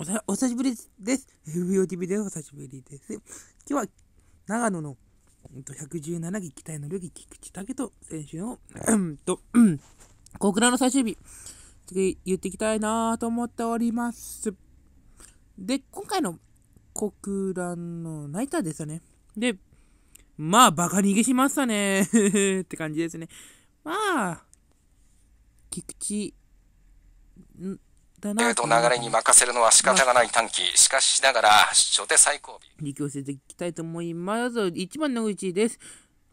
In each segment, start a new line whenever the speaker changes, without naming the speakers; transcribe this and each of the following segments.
おさお久しぶりです。FBOTV でお久しぶりです。今日は長野の117期期待の旅儀菊池武人選手の、うんと、ん、小倉の最終日、次言っていきたいなと思っております。で、今回の小倉のナイターですよね。で、まあ、バカ逃げしましたね って感じですね。まあ、菊池、と流れに任せるのは仕方がない短期しかしながら初手最後尾に強しでいきたいと思います1番のうちです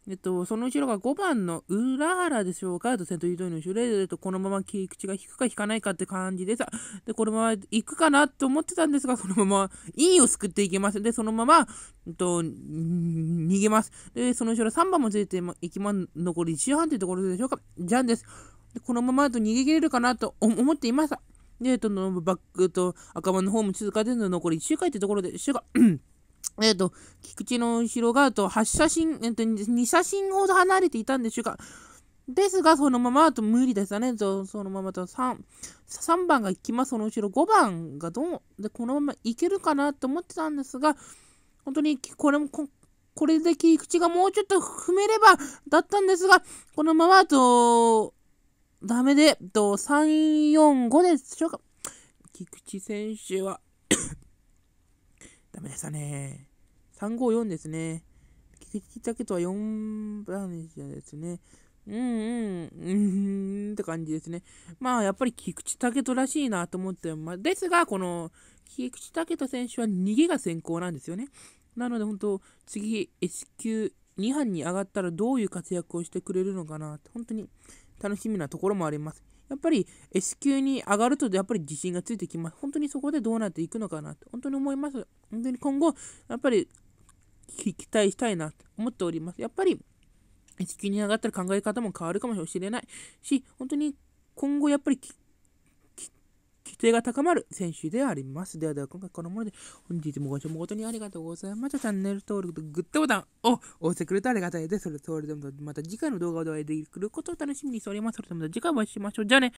えっと、その後ろが5番のららでしょうか、セントリードイの後ろで、えっと、このまま切り口が引くか引かないかって感じでさ、で、このまま行くかなと思ってたんですが、そのまま、インをすくっていきます。で、そのまま、えっと、逃げます。で、その後ろ3番もついて、いきま、残り1半というところでしょうか、ジャンです。でこのままだと逃げ切れるかなと思っていました。で、えっと、バックと赤間の方も通過での残り1周回ってところで、1週間、えっ、と、菊池の後ろが、と、8写真、えっ、と、2写真ほど離れていたんでしょうか。ですが、そのまま、と、無理でしたね。と、そのまま、と、3、3番が行きます。その後ろ5番がどう、で、このままいけるかなと思ってたんですが、本当に、これもこれで菊池がもうちょっと踏めれば、だったんですが、このまま、と、ダメで、と、3、4、5でしょうか。菊池選手はダメでしたね。3、5、4ですね。菊池だけとは4番ですね。うんうん、うんって感じですね。まあ、やっぱり菊池武人らしいなと思って、まあ、ですが、この菊池武人選手は逃げが先行なんですよね。なので、本当次 S 級2班に上がったらどういう活躍をしてくれるのかなって、本当に楽しみなところもあります。やっぱり S 級に上がるとやっぱり自信がついてきます。本当にそこでどうなっていくのかなと本当に思います。本当に今後、やっぱり期待したいなと思っております。やっぱり S 級に上がったら考え方も変わるかもしれないし、本当に今後やっぱり期が高まる選手であります。ではでは今回このもので本日もご視聴誠にありがとうございました。チャンネル登録とグッドボタンを押してくれたありがたいです。それではまた次回の動画でお会いできることを楽しみにしております。それではまた次回お会いしましょう。じゃあね